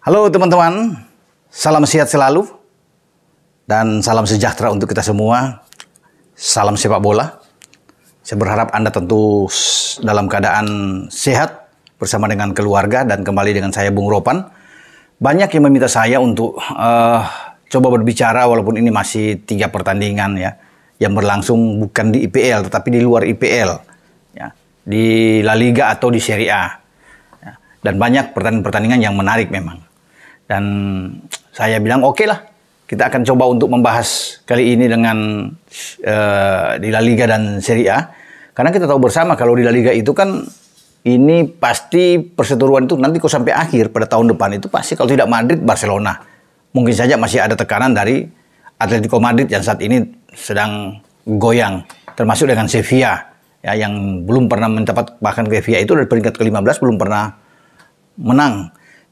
Halo teman-teman, salam sehat selalu dan salam sejahtera untuk kita semua. Salam sepak bola. Saya berharap Anda tentu dalam keadaan sehat bersama dengan keluarga dan kembali dengan saya Bung Ropan. Banyak yang meminta saya untuk uh, coba berbicara walaupun ini masih tiga pertandingan ya yang berlangsung bukan di IPL tetapi di luar IPL ya di La Liga atau di Serie A. Ya, dan banyak pertandingan-pertandingan yang menarik memang. Dan saya bilang oke okay lah, kita akan coba untuk membahas kali ini dengan uh, di La Liga dan Serie A. Karena kita tahu bersama kalau di La Liga itu kan ini pasti perseteruan itu nanti kok sampai akhir pada tahun depan itu pasti kalau tidak Madrid Barcelona. Mungkin saja masih ada tekanan dari Atletico Madrid yang saat ini sedang goyang termasuk dengan Sevilla ya yang belum pernah mendapat bahkan Sevilla itu dari peringkat ke-15 belum pernah menang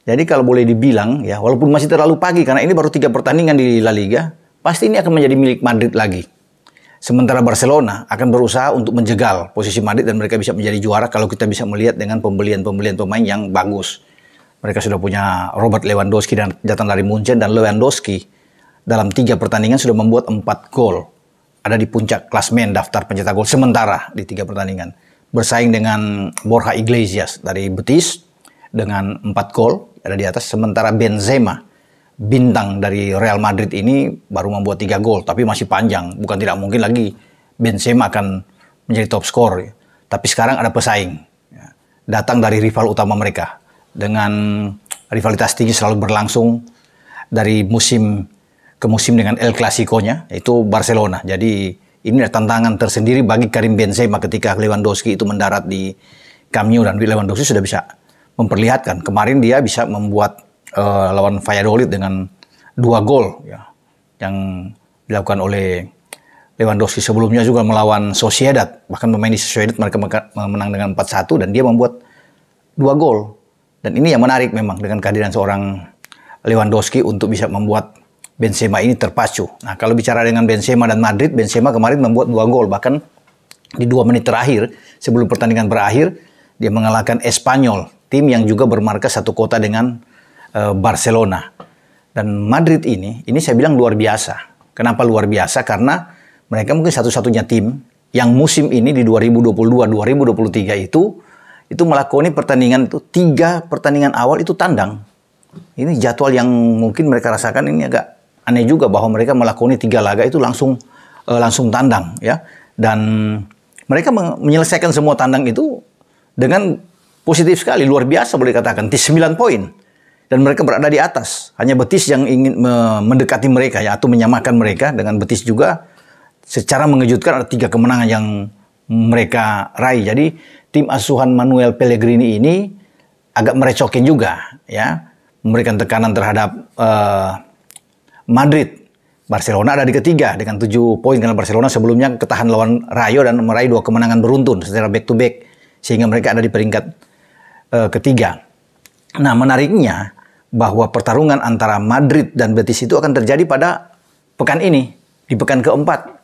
jadi kalau boleh dibilang ya, walaupun masih terlalu pagi karena ini baru tiga pertandingan di La Liga, pasti ini akan menjadi milik Madrid lagi. Sementara Barcelona akan berusaha untuk menjegal posisi Madrid dan mereka bisa menjadi juara kalau kita bisa melihat dengan pembelian-pembelian pemain yang bagus. Mereka sudah punya Robert Lewandowski dan datang dari Munchen dan Lewandowski dalam tiga pertandingan sudah membuat empat gol. Ada di puncak klasmen daftar pencetak gol sementara di tiga pertandingan. Bersaing dengan Borja Iglesias dari Betis dengan empat gol ada di atas. Sementara Benzema, bintang dari Real Madrid ini baru membuat tiga gol, tapi masih panjang. Bukan tidak mungkin lagi Benzema akan menjadi top skor. Tapi sekarang ada pesaing. Ya, datang dari rival utama mereka. Dengan rivalitas tinggi selalu berlangsung dari musim ke musim dengan El Clasico-nya, yaitu Barcelona. Jadi ini adalah tantangan tersendiri bagi Karim Benzema ketika Lewandowski itu mendarat di Camp Nou dan Lewandowski sudah bisa memperlihatkan. Kemarin dia bisa membuat uh, lawan Valladolid dengan dua gol ya yang dilakukan oleh Lewandowski sebelumnya juga melawan Sociedad bahkan pemain di Sociedad mereka menang dengan 4-1 dan dia membuat dua gol dan ini yang menarik memang dengan kehadiran seorang Lewandowski untuk bisa membuat Benzema ini terpacu. Nah, kalau bicara dengan Benzema dan Madrid, Benzema kemarin membuat dua gol bahkan di dua menit terakhir sebelum pertandingan berakhir dia mengalahkan Espanyol tim yang juga bermarkas satu kota dengan uh, Barcelona. Dan Madrid ini, ini saya bilang luar biasa. Kenapa luar biasa? Karena mereka mungkin satu-satunya tim yang musim ini di 2022-2023 itu itu melakoni pertandingan itu tiga pertandingan awal itu tandang. Ini jadwal yang mungkin mereka rasakan ini agak aneh juga bahwa mereka melakoni tiga laga itu langsung uh, langsung tandang ya dan mereka menyelesaikan semua tandang itu dengan positif sekali, luar biasa boleh dikatakan. 9 poin. Dan mereka berada di atas. Hanya Betis yang ingin mendekati mereka ya, atau menyamakan mereka dengan Betis juga. Secara mengejutkan ada tiga kemenangan yang mereka raih. Jadi tim asuhan Manuel Pellegrini ini agak merecokin juga ya. Memberikan tekanan terhadap uh, Madrid. Barcelona ada di ketiga dengan tujuh poin karena Barcelona sebelumnya ketahan lawan Rayo dan meraih dua kemenangan beruntun secara back to back sehingga mereka ada di peringkat uh, ketiga. Nah, menariknya bahwa pertarungan antara Madrid dan Betis itu akan terjadi pada pekan ini, di pekan keempat.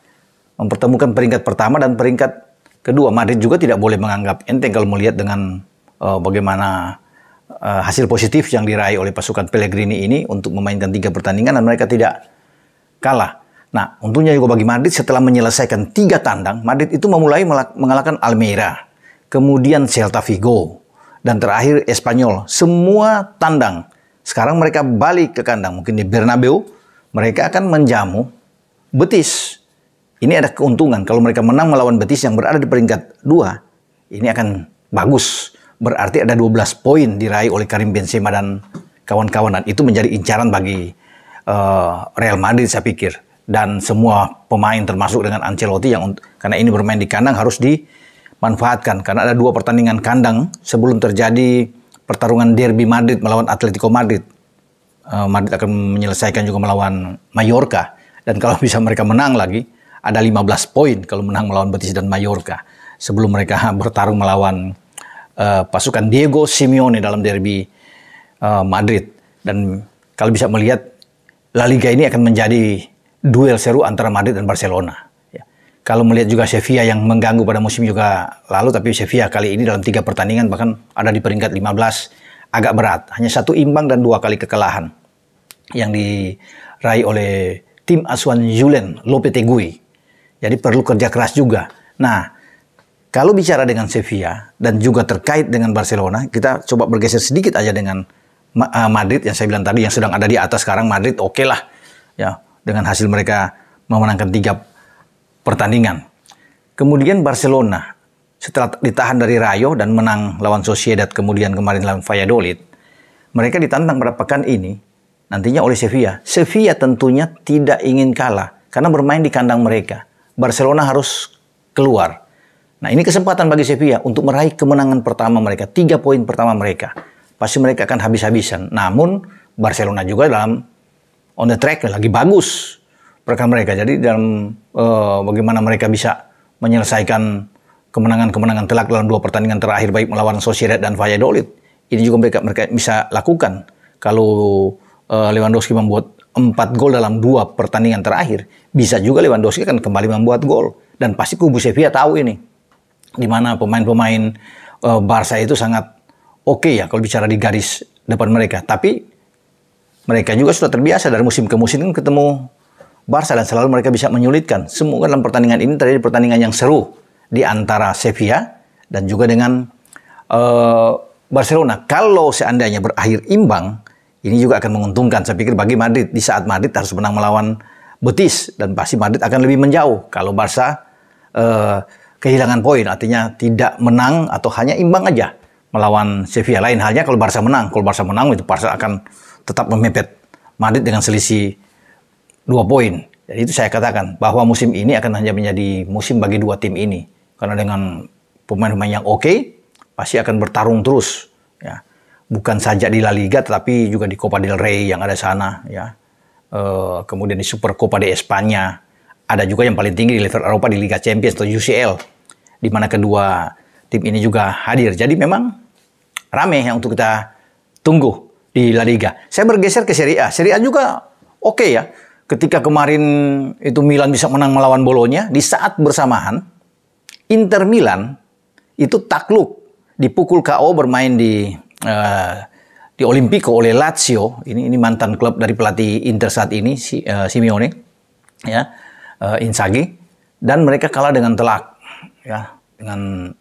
Mempertemukan peringkat pertama dan peringkat kedua. Madrid juga tidak boleh menganggap enteng kalau melihat dengan uh, bagaimana uh, hasil positif yang diraih oleh pasukan Pellegrini ini untuk memainkan tiga pertandingan dan mereka tidak kalah. Nah, untungnya juga bagi Madrid setelah menyelesaikan tiga tandang, Madrid itu memulai mengalahkan Almeida, kemudian Celta Vigo, dan terakhir Espanyol. Semua tandang. Sekarang mereka balik ke kandang, mungkin di Bernabeu, mereka akan menjamu Betis. Ini ada keuntungan kalau mereka menang melawan Betis yang berada di peringkat 2. Ini akan bagus. Berarti ada 12 poin diraih oleh Karim Benzema dan kawan-kawan itu menjadi incaran bagi uh, Real Madrid saya pikir dan semua pemain termasuk dengan Ancelotti yang karena ini bermain di kandang harus di manfaatkan karena ada dua pertandingan kandang sebelum terjadi pertarungan derby Madrid melawan Atletico Madrid. Eh, Madrid akan menyelesaikan juga melawan Mallorca dan kalau bisa mereka menang lagi ada 15 poin kalau menang melawan Betis dan Mallorca sebelum mereka bertarung melawan uh, pasukan Diego Simeone dalam derby uh, Madrid dan kalau bisa melihat La Liga ini akan menjadi duel seru antara Madrid dan Barcelona. Kalau melihat juga Sevilla yang mengganggu pada musim juga lalu, tapi Sevilla kali ini dalam tiga pertandingan bahkan ada di peringkat 15 agak berat. Hanya satu imbang dan dua kali kekalahan yang diraih oleh tim asuhan Julen Lopetegui. Jadi perlu kerja keras juga. Nah, kalau bicara dengan Sevilla dan juga terkait dengan Barcelona, kita coba bergeser sedikit aja dengan eh, Madrid yang saya bilang tadi yang sedang ada di atas sekarang Madrid oke okay lah ya dengan hasil mereka memenangkan tiga pertandingan. Kemudian Barcelona setelah ditahan dari Rayo dan menang lawan Sociedad kemudian kemarin lawan Valladolid, mereka ditantang pada pekan ini nantinya oleh Sevilla. Sevilla tentunya tidak ingin kalah karena bermain di kandang mereka. Barcelona harus keluar. Nah ini kesempatan bagi Sevilla untuk meraih kemenangan pertama mereka, tiga poin pertama mereka. Pasti mereka akan habis-habisan. Namun Barcelona juga dalam on the track lagi bagus rekan mereka. Jadi dalam uh, bagaimana mereka bisa menyelesaikan kemenangan-kemenangan telak dalam dua pertandingan terakhir baik melawan Sociedad dan Valladolid. Ini juga mereka, mereka bisa lakukan kalau uh, Lewandowski membuat empat gol dalam dua pertandingan terakhir. Bisa juga Lewandowski akan kembali membuat gol dan pasti kubu Sevilla tahu ini. Di mana pemain-pemain uh, Barca itu sangat oke okay ya kalau bicara di garis depan mereka. Tapi mereka juga sudah terbiasa dari musim ke musim kan ketemu Barca dan selalu mereka bisa menyulitkan. Semoga dalam pertandingan ini terjadi pertandingan yang seru di antara Sevilla dan juga dengan uh, Barcelona. Kalau seandainya berakhir imbang, ini juga akan menguntungkan saya pikir bagi Madrid di saat Madrid harus menang melawan Betis dan pasti Madrid akan lebih menjauh kalau Barca uh, kehilangan poin artinya tidak menang atau hanya imbang aja melawan Sevilla lain halnya kalau Barca menang kalau Barca menang itu Barca akan tetap memepet Madrid dengan selisih dua poin. Jadi itu saya katakan bahwa musim ini akan hanya menjadi musim bagi dua tim ini. Karena dengan pemain-pemain yang oke, okay, pasti akan bertarung terus. Ya. Bukan saja di La Liga, tetapi juga di Copa del Rey yang ada sana. Ya. E, kemudian di Super Copa de España. Ada juga yang paling tinggi di level Eropa di Liga Champions atau UCL. Di mana kedua tim ini juga hadir. Jadi memang rame yang untuk kita tunggu di La Liga. Saya bergeser ke Serie A. Serie A juga oke okay ya ketika kemarin itu Milan bisa menang melawan Bolonya, di saat bersamaan Inter Milan itu takluk dipukul KO bermain di uh, di Olimpico oleh Lazio. Ini ini mantan klub dari pelatih Inter saat ini si uh, Simeone ya, uh, eh, Insagi dan mereka kalah dengan telak ya dengan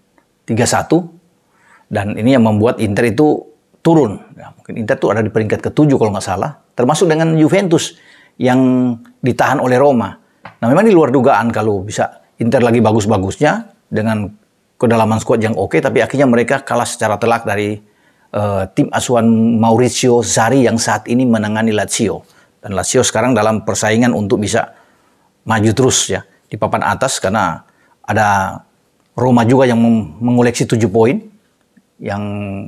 3-1 dan ini yang membuat Inter itu turun. Ya, mungkin Inter tuh ada di peringkat ketujuh kalau nggak salah, termasuk dengan Juventus yang ditahan oleh Roma. Nah memang di luar dugaan kalau bisa Inter lagi bagus-bagusnya dengan kedalaman skuad yang oke, tapi akhirnya mereka kalah secara telak dari uh, tim asuhan Mauricio Sarri yang saat ini menangani Lazio. Dan Lazio sekarang dalam persaingan untuk bisa maju terus ya di papan atas karena ada Roma juga yang mengoleksi tujuh poin yang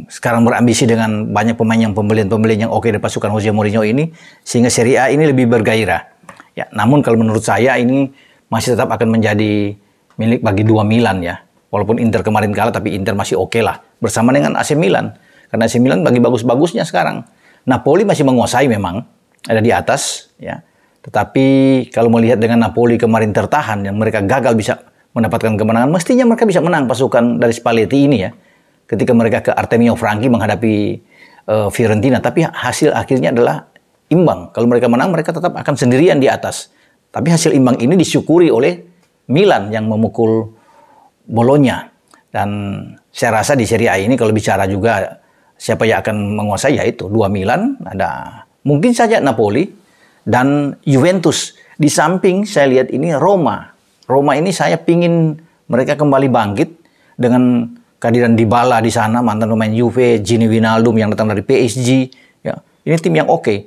sekarang berambisi dengan banyak pemain yang pembelian-pembelian yang oke dari pasukan Jose Mourinho ini sehingga Serie A ini lebih bergairah. Ya, namun kalau menurut saya ini masih tetap akan menjadi milik bagi dua Milan ya. Walaupun Inter kemarin kalah tapi Inter masih oke okay lah bersama dengan AC Milan. Karena AC Milan bagi bagus-bagusnya sekarang. Napoli masih menguasai memang ada di atas ya. Tetapi kalau melihat dengan Napoli kemarin tertahan yang mereka gagal bisa mendapatkan kemenangan, mestinya mereka bisa menang pasukan dari Spalletti ini ya ketika mereka ke Artemio Franchi menghadapi uh, Fiorentina tapi hasil akhirnya adalah imbang. Kalau mereka menang mereka tetap akan sendirian di atas. Tapi hasil imbang ini disyukuri oleh Milan yang memukul Bolonya. Dan saya rasa di Serie A ini kalau bicara juga siapa yang akan menguasai yaitu dua Milan, ada mungkin saja Napoli dan Juventus. Di samping saya lihat ini Roma. Roma ini saya pingin mereka kembali bangkit dengan kehadiran Dybala di sana mantan pemain Juve, Gini Wijnaldum yang datang dari PSG, ya. Ini tim yang oke. Okay.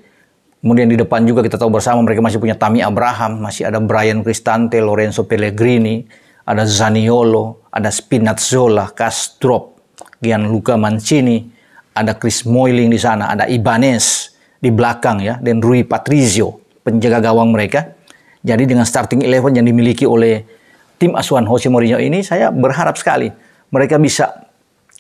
Kemudian di depan juga kita tahu bersama mereka masih punya Tammy Abraham, masih ada Brian Cristante, Lorenzo Pellegrini, ada Zaniolo, ada Spinazzola, Castrop, Gianluca Mancini, ada Chris Moiling di sana, ada Ibanez di belakang ya, dan Rui Patrizio, penjaga gawang mereka. Jadi dengan starting eleven yang dimiliki oleh tim asuhan Jose Mourinho ini, saya berharap sekali mereka bisa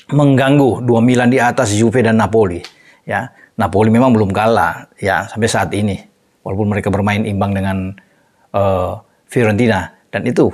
mengganggu dua Milan di atas Juve dan Napoli. Ya, Napoli memang belum kalah ya sampai saat ini, walaupun mereka bermain imbang dengan uh, Fiorentina dan itu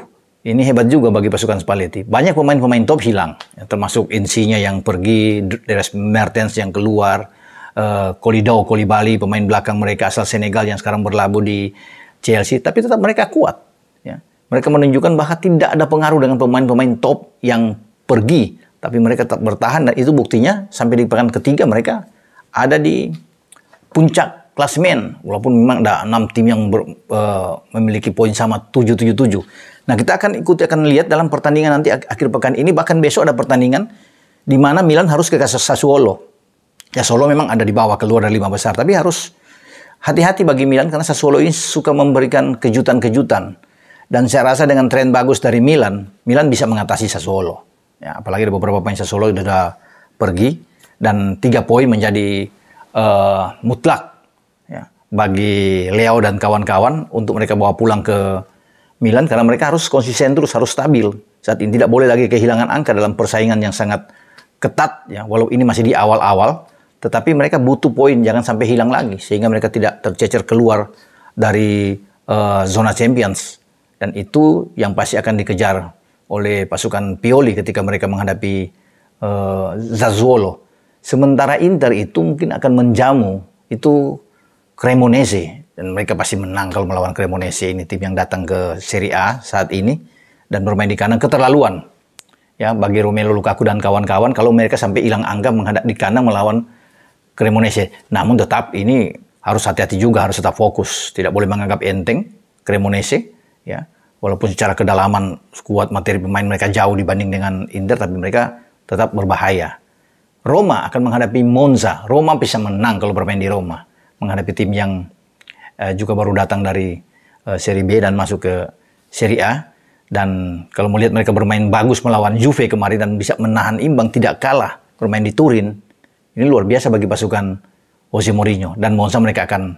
ini hebat juga bagi pasukan Spalletti. Banyak pemain-pemain top hilang, ya, termasuk Insinya yang pergi, Deres Mertens yang keluar, uh, Kolidou, Kolibali, pemain belakang mereka asal Senegal yang sekarang berlabuh di Chelsea, tapi tetap mereka kuat. Ya. Mereka menunjukkan bahwa tidak ada pengaruh dengan pemain-pemain top yang pergi, tapi mereka tetap bertahan dan itu buktinya sampai di pekan ketiga mereka ada di puncak klasmen walaupun memang ada enam tim yang ber, uh, memiliki poin sama 777. Nah, kita akan ikuti akan lihat dalam pertandingan nanti akhir pekan ini bahkan besok ada pertandingan di mana Milan harus ke Sassuolo. Ya Solo memang ada di bawah keluar dari lima besar tapi harus hati-hati bagi Milan karena Sassuolo ini suka memberikan kejutan-kejutan. Dan saya rasa dengan tren bagus dari Milan, Milan bisa mengatasi Sassuolo. Ya, apalagi ada beberapa pemain Sassuolo yang sudah pergi dan tiga poin menjadi uh, mutlak ya, bagi Leo dan kawan-kawan untuk mereka bawa pulang ke Milan karena mereka harus konsisten terus harus stabil saat ini tidak boleh lagi kehilangan angka dalam persaingan yang sangat ketat ya walau ini masih di awal-awal tetapi mereka butuh poin jangan sampai hilang lagi sehingga mereka tidak tercecer keluar dari uh, zona champions dan itu yang pasti akan dikejar oleh pasukan Pioli ketika mereka menghadapi uh, Sassuolo. Sementara Inter itu mungkin akan menjamu itu Cremonese dan mereka pasti menang kalau melawan Cremonese ini tim yang datang ke Serie A saat ini dan bermain di kanan keterlaluan ya bagi Romelu Lukaku dan kawan-kawan kalau mereka sampai hilang angka menghadap di kanan melawan Cremonese. Namun tetap ini harus hati-hati juga harus tetap fokus tidak boleh menganggap enteng Cremonese ya walaupun secara kedalaman skuad materi pemain mereka jauh dibanding dengan Inter tapi mereka tetap berbahaya. Roma akan menghadapi Monza. Roma bisa menang kalau bermain di Roma, menghadapi tim yang eh, juga baru datang dari eh, Serie B dan masuk ke Serie A. Dan kalau melihat mereka bermain bagus melawan Juve kemarin dan bisa menahan imbang tidak kalah bermain di Turin, ini luar biasa bagi pasukan Jose Mourinho dan Monza mereka akan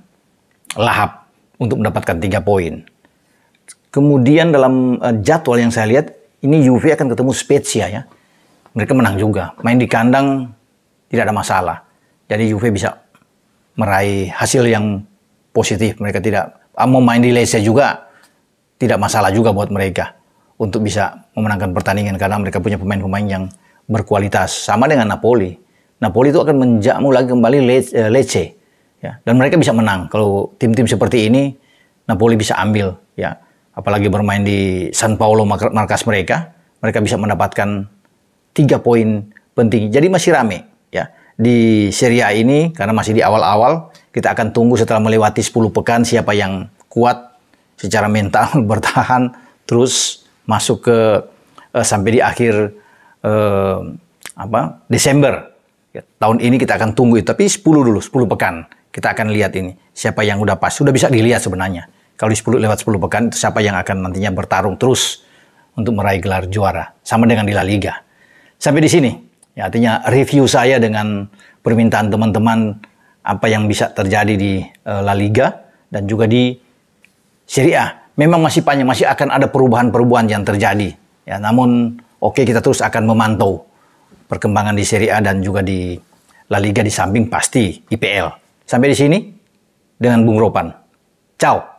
lahap untuk mendapatkan tiga poin. Kemudian dalam eh, jadwal yang saya lihat, ini Juve akan ketemu Spezia ya. Mereka menang juga. Main di kandang tidak ada masalah. Jadi Juve bisa meraih hasil yang positif. Mereka tidak ah, mau main di Lecce juga tidak masalah juga buat mereka untuk bisa memenangkan pertandingan karena mereka punya pemain-pemain yang berkualitas sama dengan Napoli. Napoli itu akan menjamu lagi kembali eh, Lecce ya dan mereka bisa menang kalau tim-tim seperti ini Napoli bisa ambil ya apalagi bermain di San Paulo markas mereka, mereka bisa mendapatkan tiga poin penting. Jadi masih rame ya di Serie A ini karena masih di awal-awal. Kita akan tunggu setelah melewati 10 pekan siapa yang kuat secara mental bertahan terus masuk ke eh, sampai di akhir eh, apa Desember. Ya, tahun ini kita akan tunggu tapi 10 dulu, 10 pekan. Kita akan lihat ini siapa yang udah pas, sudah bisa dilihat sebenarnya kalau di 10 lewat 10 pekan itu siapa yang akan nantinya bertarung terus untuk meraih gelar juara sama dengan di La Liga. Sampai di sini. Ya, artinya review saya dengan permintaan teman-teman apa yang bisa terjadi di uh, La Liga dan juga di Serie A. Memang masih panjang masih akan ada perubahan-perubahan yang terjadi. Ya, namun oke okay, kita terus akan memantau perkembangan di Serie A dan juga di La Liga di samping pasti IPL. Sampai di sini dengan Bung Ropan. Ciao.